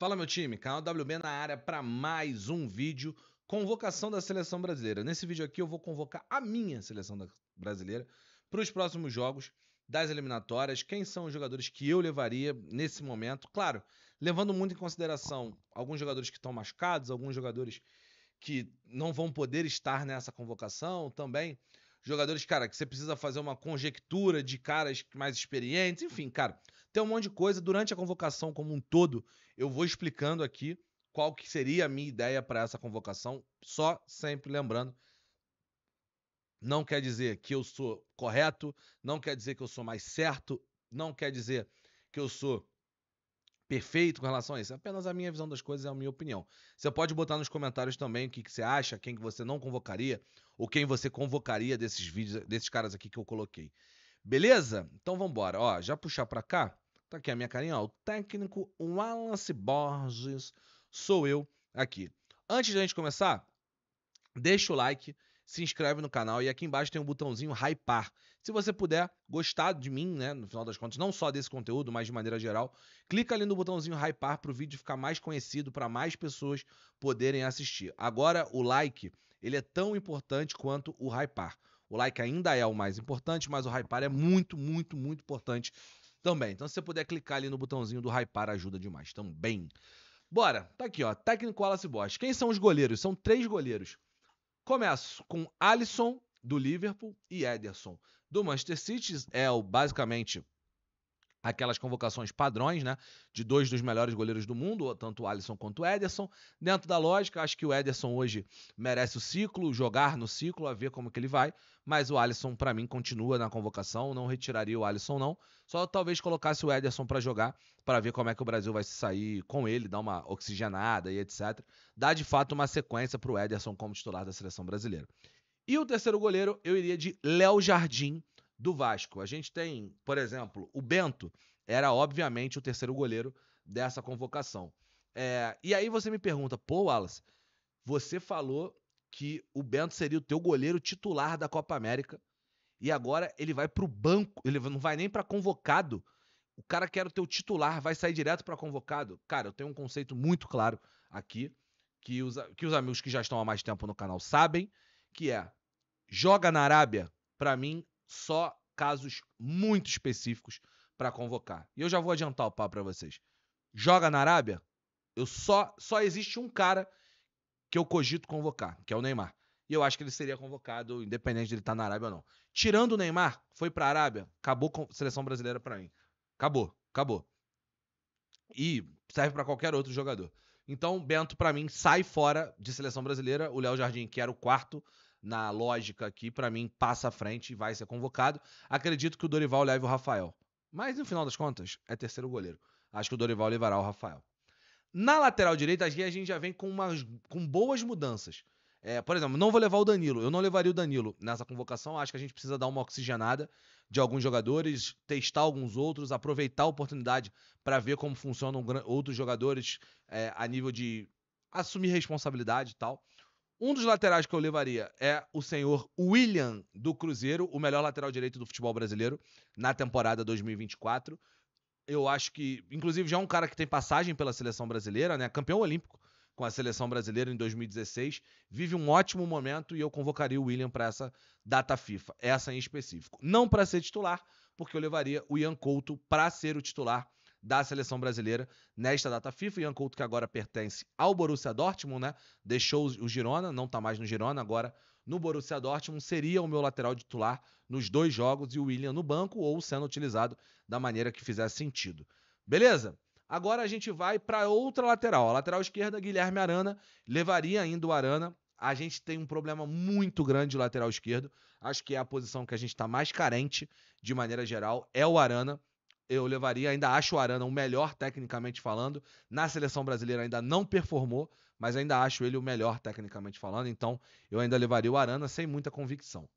Fala meu time, canal WB na área para mais um vídeo convocação da seleção brasileira. Nesse vídeo aqui eu vou convocar a minha seleção brasileira para os próximos jogos das eliminatórias, quem são os jogadores que eu levaria nesse momento. Claro, levando muito em consideração alguns jogadores que estão machucados, alguns jogadores que não vão poder estar nessa convocação, também jogadores, cara, que você precisa fazer uma conjectura de caras mais experientes, enfim, cara, tem um monte de coisa. Durante a convocação como um todo, eu vou explicando aqui qual que seria a minha ideia para essa convocação, só sempre lembrando não quer dizer que eu sou correto, não quer dizer que eu sou mais certo, não quer dizer que eu sou perfeito com relação a isso. Apenas a minha visão das coisas, é a minha opinião. Você pode botar nos comentários também o que, que você acha, quem que você não convocaria, ou quem você convocaria desses vídeos, desses caras aqui que eu coloquei. Beleza? Então vamos embora. Ó, já puxar para cá. Tá aqui a minha carinha, ó, o técnico Wallace Borges, sou eu aqui. Antes de a gente começar, deixa o like, se inscreve no canal e aqui embaixo tem um botãozinho hypar. Se você puder gostar de mim, né, no final das contas, não só desse conteúdo, mas de maneira geral, clica ali no botãozinho hypar para o vídeo ficar mais conhecido, para mais pessoas poderem assistir. Agora, o like, ele é tão importante quanto o hypar. O like ainda é o mais importante, mas o hypar é muito, muito, muito importante também. Então, se você puder clicar ali no botãozinho do hypar, ajuda demais também. Bora, tá aqui, ó. Técnico Wallace Bosch. Quem são os goleiros? São três goleiros. Começo com Alisson, do Liverpool, e Ederson, do Manchester City. É o, basicamente aquelas convocações padrões, né? De dois dos melhores goleiros do mundo, tanto o Alisson quanto o Ederson. Dentro da lógica, acho que o Ederson hoje merece o ciclo, jogar no ciclo, a ver como que ele vai. Mas o Alisson, para mim, continua na convocação. Não retiraria o Alisson, não. Só talvez colocasse o Ederson para jogar, para ver como é que o Brasil vai se sair com ele, dar uma oxigenada e etc. Dá de fato uma sequência para o Ederson como titular da seleção brasileira. E o terceiro goleiro, eu iria de Léo Jardim do Vasco. A gente tem, por exemplo, o Bento era obviamente o terceiro goleiro dessa convocação. É, e aí você me pergunta, pô, Wallace, você falou que o Bento seria o teu goleiro titular da Copa América e agora ele vai para o banco, ele não vai nem para convocado. O cara quer o teu titular vai sair direto para convocado. Cara, eu tenho um conceito muito claro aqui que os, que os amigos que já estão há mais tempo no canal sabem, que é joga na Arábia, para mim só casos muito específicos para convocar. E eu já vou adiantar o papo para vocês. Joga na Arábia? Eu só só existe um cara que eu cogito convocar, que é o Neymar. E eu acho que ele seria convocado, independente de ele estar tá na Arábia ou não. Tirando o Neymar, foi para a Arábia, acabou com a seleção brasileira para mim. Acabou, acabou. E serve para qualquer outro jogador. Então, Bento, para mim, sai fora de seleção brasileira. O Léo Jardim, que era o quarto, na lógica aqui, para mim, passa à frente e vai ser convocado. Acredito que o Dorival leve o Rafael. Mas no final das contas, é terceiro goleiro. Acho que o Dorival levará o Rafael. Na lateral direita, a gente já vem com, umas, com boas mudanças. É, por exemplo, não vou levar o Danilo. Eu não levaria o Danilo nessa convocação. Acho que a gente precisa dar uma oxigenada de alguns jogadores, testar alguns outros, aproveitar a oportunidade para ver como funcionam outros jogadores é, a nível de assumir responsabilidade e tal. Um dos laterais que eu levaria é o senhor William do Cruzeiro, o melhor lateral direito do futebol brasileiro na temporada 2024. Eu acho que, inclusive, já é um cara que tem passagem pela seleção brasileira, né? Campeão olímpico com a seleção brasileira em 2016, vive um ótimo momento e eu convocaria o William para essa data FIFA, essa em específico. Não para ser titular, porque eu levaria o Ian Couto para ser o titular da seleção brasileira nesta data FIFA. Ian Couto, que agora pertence ao Borussia Dortmund, né? Deixou o Girona, não está mais no Girona, agora no Borussia Dortmund, seria o meu lateral titular nos dois jogos e o William no banco ou sendo utilizado da maneira que fizesse sentido. Beleza? Agora a gente vai para outra lateral. A lateral esquerda, Guilherme Arana, levaria ainda o Arana. A gente tem um problema muito grande de lateral esquerdo. Acho que é a posição que a gente está mais carente, de maneira geral, é o Arana eu levaria. Ainda acho o Arana o melhor, tecnicamente falando. Na seleção brasileira ainda não performou, mas ainda acho ele o melhor, tecnicamente falando. Então, eu ainda levaria o Arana sem muita convicção.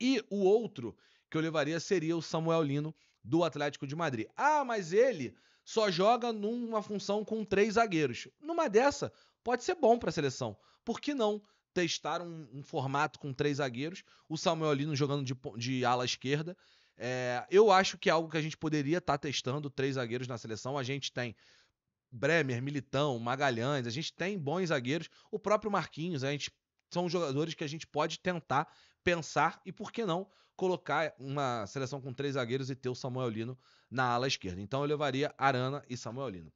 E o outro que eu levaria seria o Samuel Lino do Atlético de Madrid. Ah, mas ele só joga numa função com três zagueiros. Numa dessa, pode ser bom para a seleção. Por que não? testar um, um, formato com três zagueiros, o Samuel Lino jogando de, de ala esquerda é, eu acho que é algo que a gente poderia estar tá testando três zagueiros na seleção. A gente tem Bremer, Militão, Magalhães, a gente tem bons zagueiros. O próprio Marquinhos, a gente são jogadores que a gente pode tentar pensar e, por que não, colocar uma seleção com três zagueiros e ter o Samuel Lino na ala esquerda. Então eu levaria Arana e Samuel Lino.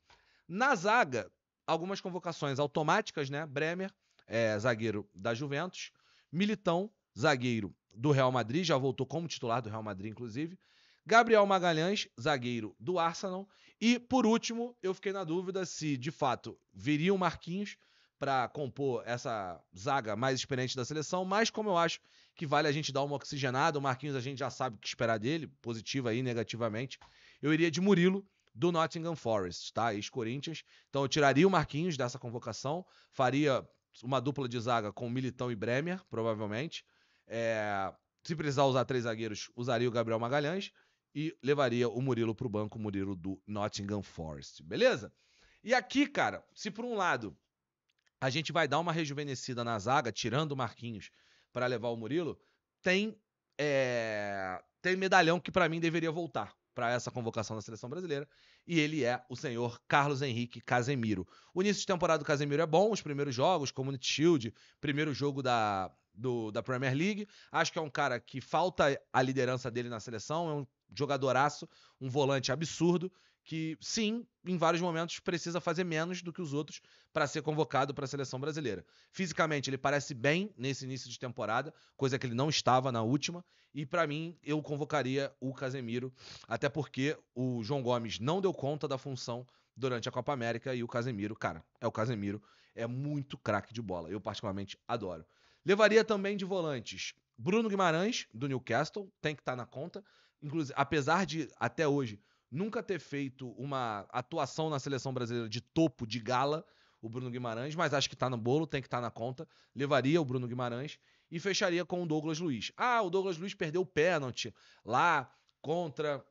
Na zaga, algumas convocações automáticas, né? Bremer, é, zagueiro da Juventus, Militão, zagueiro do Real Madrid, já voltou como titular do Real Madrid, inclusive. Gabriel Magalhães, zagueiro do Arsenal. E, por último, eu fiquei na dúvida se, de fato, viria o Marquinhos para compor essa zaga mais experiente da seleção, mas como eu acho que vale a gente dar uma oxigenada, o Marquinhos a gente já sabe o que esperar dele, positiva e negativamente, eu iria de Murilo, do Nottingham Forest, tá? Ex-Corinthians. Então eu tiraria o Marquinhos dessa convocação, faria uma dupla de zaga com Militão e Bremer, provavelmente. É, se precisar usar três zagueiros, usaria o Gabriel Magalhães e levaria o Murilo para o banco, o Murilo do Nottingham Forest, beleza? E aqui, cara, se por um lado a gente vai dar uma rejuvenescida na zaga, tirando o Marquinhos para levar o Murilo, tem é, tem medalhão que para mim deveria voltar para essa convocação da seleção brasileira, e ele é o senhor Carlos Henrique Casemiro. O início de temporada do Casemiro é bom, os primeiros jogos, Community Shield, primeiro jogo da, do, da Premier League. Acho que é um cara que falta a liderança dele na seleção, é um jogadoraço, um volante absurdo, que sim, em vários momentos precisa fazer menos do que os outros para ser convocado para a seleção brasileira. Fisicamente, ele parece bem nesse início de temporada, coisa que ele não estava na última, e para mim eu convocaria o Casemiro, até porque o João Gomes não deu conta da função durante a Copa América e o Casemiro, cara, é o Casemiro, é muito craque de bola. Eu particularmente adoro. Levaria também de volantes Bruno Guimarães, do Newcastle, tem que estar tá na conta. Inclusive, apesar de, até hoje, nunca ter feito uma atuação na seleção brasileira de topo, de gala, o Bruno Guimarães, mas acho que tá no bolo, tem que estar tá na conta. Levaria o Bruno Guimarães e fecharia com o Douglas Luiz. Ah, o Douglas Luiz perdeu o pênalti lá contra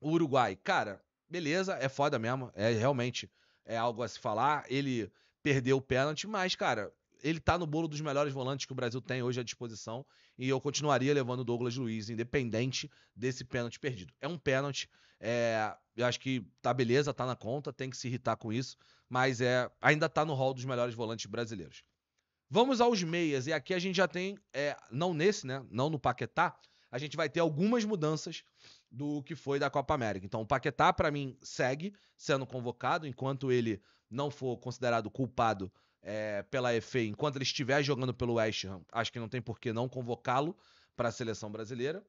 o Uruguai. Cara, beleza, é foda mesmo, é realmente é algo a se falar. Ele perdeu o pênalti, mas, cara, ele está no bolo dos melhores volantes que o Brasil tem hoje à disposição. E eu continuaria levando o Douglas Luiz, independente desse pênalti perdido. É um pênalti. É, eu acho que tá beleza, tá na conta, tem que se irritar com isso, mas é ainda tá no rol dos melhores volantes brasileiros. Vamos aos meias, e aqui a gente já tem, é, não nesse, né? Não no Paquetá, a gente vai ter algumas mudanças do que foi da Copa América. Então, o Paquetá, para mim, segue sendo convocado, enquanto ele não for considerado culpado é, pela FA enquanto ele estiver jogando pelo West Ham. Acho que não tem por que não convocá-lo para a seleção brasileira.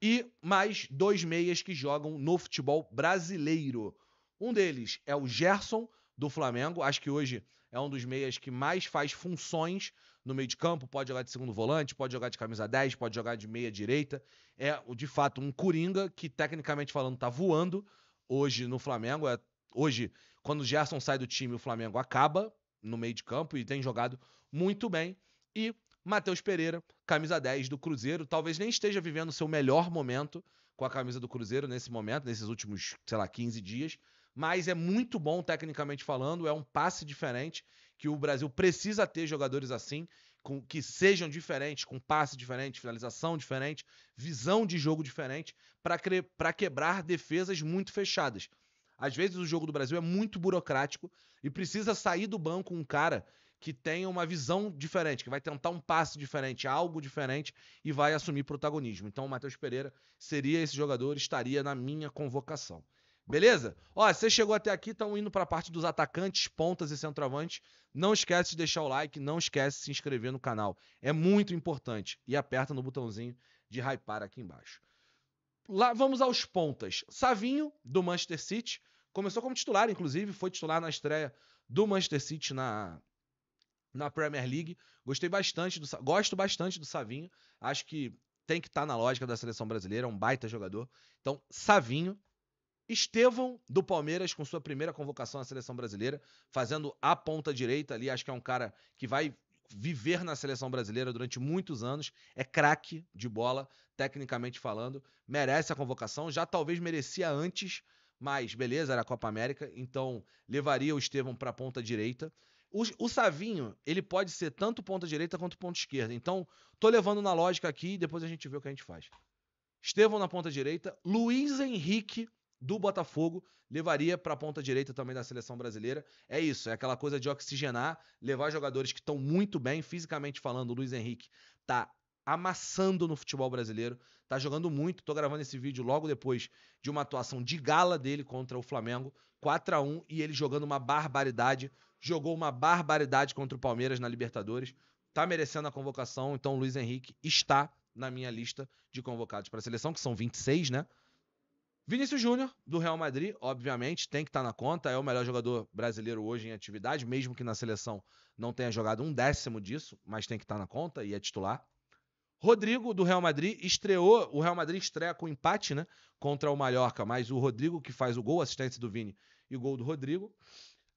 E mais dois meias que jogam no futebol brasileiro. Um deles é o Gerson, do Flamengo. Acho que hoje é um dos meias que mais faz funções no meio de campo. Pode jogar de segundo volante, pode jogar de camisa 10, pode jogar de meia direita. É, de fato, um coringa que, tecnicamente falando, está voando hoje no Flamengo. É, hoje, quando o Gerson sai do time, o Flamengo acaba no meio de campo e tem jogado muito bem. E Matheus Pereira, camisa 10 do Cruzeiro, talvez nem esteja vivendo o seu melhor momento com a camisa do Cruzeiro nesse momento, nesses últimos, sei lá, 15 dias, mas é muito bom tecnicamente falando, é um passe diferente que o Brasil precisa ter jogadores assim, com, que sejam diferentes, com passe diferente, finalização diferente, visão de jogo diferente, para quebrar defesas muito fechadas. Às vezes o jogo do Brasil é muito burocrático e precisa sair do banco um cara que tenha uma visão diferente, que vai tentar um passe diferente, algo diferente e vai assumir protagonismo. Então o Matheus Pereira seria esse jogador, estaria na minha convocação. Beleza? Ó, você chegou até aqui, estão indo para a parte dos atacantes, pontas e centroavantes. Não esquece de deixar o like, não esquece de se inscrever no canal. É muito importante. E aperta no botãozinho de hypar aqui embaixo. Lá vamos aos pontas. Savinho, do Manchester City. Começou como titular, inclusive, foi titular na estreia do Manchester City na, na Premier League. Gostei bastante do gosto bastante do Savinho. Acho que tem que estar tá na lógica da seleção brasileira, é um baita jogador. Então, Savinho, Estevão do Palmeiras com sua primeira convocação à seleção brasileira, fazendo a ponta direita ali, acho que é um cara que vai viver na seleção brasileira durante muitos anos, é craque de bola, tecnicamente falando, merece a convocação, já talvez merecia antes, mas, beleza, era a Copa América, então levaria o Estevão para a ponta direita. O, o, Savinho, ele pode ser tanto ponta direita quanto ponta esquerda. Então, tô levando na lógica aqui e depois a gente vê o que a gente faz. Estevão na ponta direita, Luiz Henrique do Botafogo levaria para a ponta direita também da seleção brasileira. É isso, é aquela coisa de oxigenar, levar jogadores que estão muito bem fisicamente falando. O Luiz Henrique tá amassando no futebol brasileiro, tá jogando muito. Tô gravando esse vídeo logo depois de uma atuação de gala dele contra o Flamengo, 4 a 1 e ele jogando uma barbaridade, jogou uma barbaridade contra o Palmeiras na Libertadores. Tá merecendo a convocação, então o Luiz Henrique está na minha lista de convocados para a seleção, que são 26, né? Vinícius Júnior, do Real Madrid, obviamente, tem que estar tá na conta, é o melhor jogador brasileiro hoje em atividade, mesmo que na seleção não tenha jogado um décimo disso, mas tem que estar tá na conta e é titular. Rodrigo do Real Madrid estreou, o Real Madrid estreia com empate, né, contra o Mallorca, mas o Rodrigo que faz o gol, assistência do Vini e o gol do Rodrigo.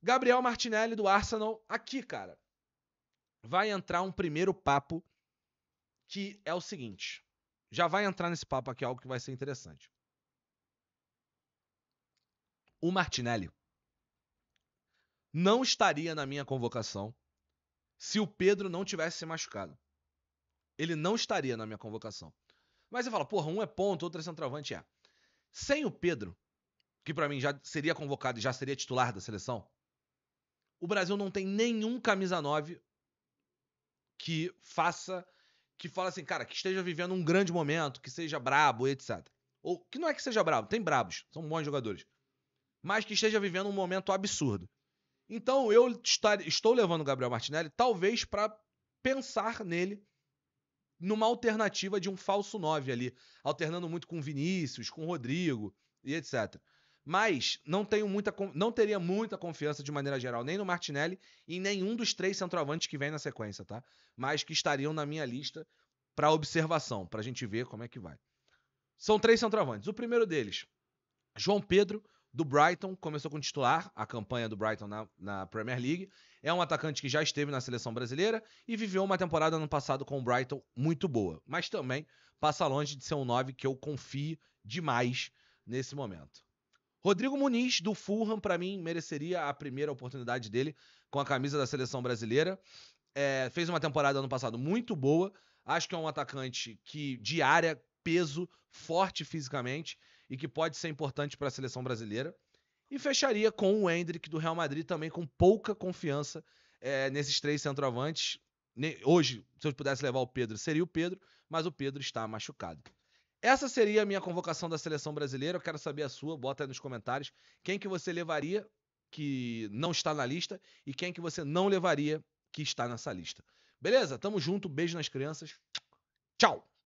Gabriel Martinelli do Arsenal aqui, cara. Vai entrar um primeiro papo que é o seguinte. Já vai entrar nesse papo aqui algo que vai ser interessante. O Martinelli não estaria na minha convocação se o Pedro não tivesse se machucado ele não estaria na minha convocação. Mas você fala, porra, um é ponto, outro é centroavante, é. Sem o Pedro, que para mim já seria convocado e já seria titular da seleção, o Brasil não tem nenhum camisa 9 que faça, que fala assim, cara, que esteja vivendo um grande momento, que seja brabo, etc. Ou que não é que seja brabo, tem brabos, são bons jogadores. Mas que esteja vivendo um momento absurdo. Então eu estou levando o Gabriel Martinelli, talvez para pensar nele numa alternativa de um falso 9 ali, alternando muito com Vinícius, com Rodrigo e etc. Mas não, tenho muita, não teria muita confiança de maneira geral, nem no Martinelli e nenhum dos três centroavantes que vem na sequência, tá? Mas que estariam na minha lista para observação, para a gente ver como é que vai. São três centroavantes. O primeiro deles, João Pedro, do Brighton, começou com titular a campanha do Brighton na, na Premier League é um atacante que já esteve na seleção brasileira e viveu uma temporada no passado com o Brighton muito boa, mas também passa longe de ser um 9 que eu confio demais nesse momento. Rodrigo Muniz, do Fulham, para mim, mereceria a primeira oportunidade dele com a camisa da seleção brasileira. É, fez uma temporada ano passado muito boa. Acho que é um atacante que, de área, peso, forte fisicamente e que pode ser importante para a seleção brasileira. E fecharia com o Hendrick do Real Madrid, também com pouca confiança é, nesses três centroavantes. Hoje, se eu pudesse levar o Pedro, seria o Pedro, mas o Pedro está machucado. Essa seria a minha convocação da seleção brasileira. Eu quero saber a sua, bota aí nos comentários. Quem que você levaria que não está na lista e quem que você não levaria que está nessa lista. Beleza? Tamo junto, beijo nas crianças. Tchau!